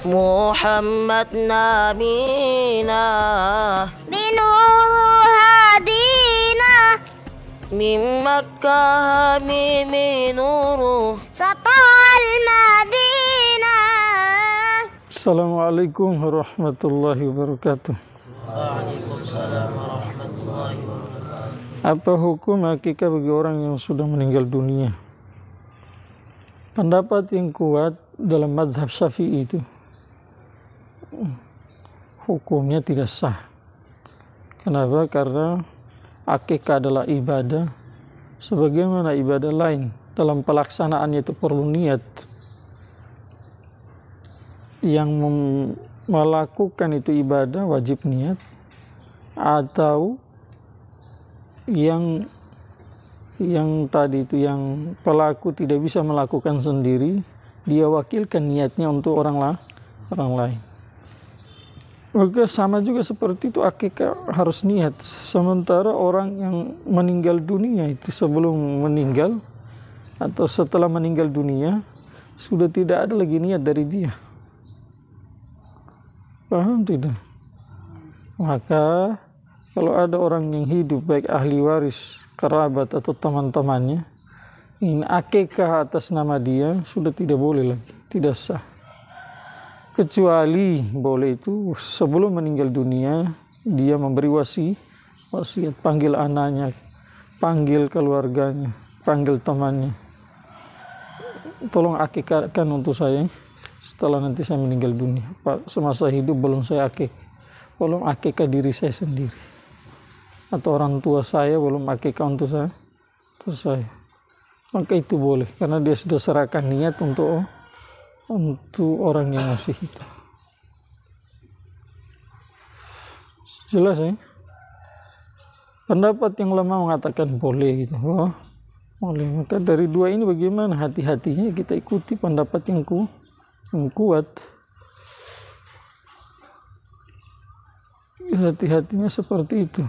Muhammad nabina Binuru hadina Min Makkah hamimi Satal Madina Assalamualaikum warahmatullahi wabarakatuh Waalaikumsalam warahmatullahi wabarakatuh Apa hukum akikah bagi orang yang sudah meninggal dunia? Pendapat yang kuat dalam madhab syafi'i itu hukumnya tidak sah. Kenapa? Karena akikah adalah ibadah sebagaimana ibadah lain. Dalam pelaksanaannya itu perlu niat. Yang melakukan itu ibadah wajib niat atau yang yang tadi itu yang pelaku tidak bisa melakukan sendiri, dia wakilkan niatnya untuk orang lah, orang lain maka sama juga seperti itu akikah harus niat. Sementara orang yang meninggal dunia itu sebelum meninggal atau setelah meninggal dunia sudah tidak ada lagi niat dari dia. Paham tidak? Maka kalau ada orang yang hidup baik ahli waris, kerabat atau teman-temannya ingin akikah atas nama dia sudah tidak boleh lagi, tidak sah kecuali boleh itu sebelum meninggal dunia dia memberi wasi wasiat panggil anaknya panggil keluarganya panggil temannya tolong akikahkan untuk saya setelah nanti saya meninggal dunia Pak semasa hidup belum saya akik belum akikah diri saya sendiri atau orang tua saya belum akikah untuk saya terus saya maka itu boleh karena dia sudah serahkan niat untuk untuk orang yang masih hidup. Jelas ya? Pendapat yang lama mengatakan boleh gitu. Oh, boleh. Maka dari dua ini bagaimana hati-hatinya kita ikuti pendapat yang, ku, yang kuat. Hati-hatinya seperti itu.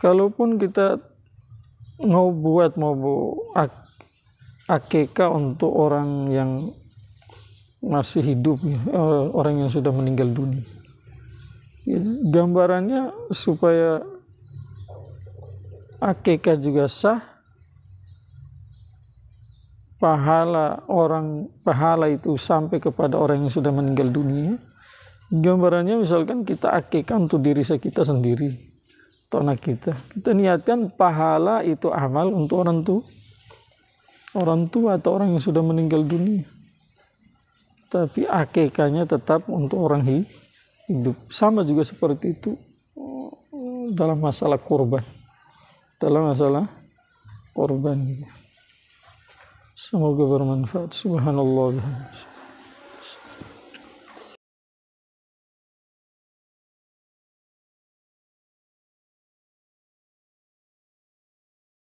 Kalaupun kita mau buat mau buat Akeka untuk orang yang masih hidup ya, eh, orang yang sudah meninggal dunia ya, gambarannya supaya akeka juga sah pahala orang pahala itu sampai kepada orang yang sudah meninggal dunia gambarannya misalkan kita akikah untuk diri kita sendiri atau kita kita niatkan pahala itu amal untuk orang tua orang tua atau orang yang sudah meninggal dunia. Tapi akikahnya tetap untuk orang hidup. Sama juga seperti itu eh, dalam masalah korban. Dalam masalah korban. Semoga bermanfaat. Subhanallah.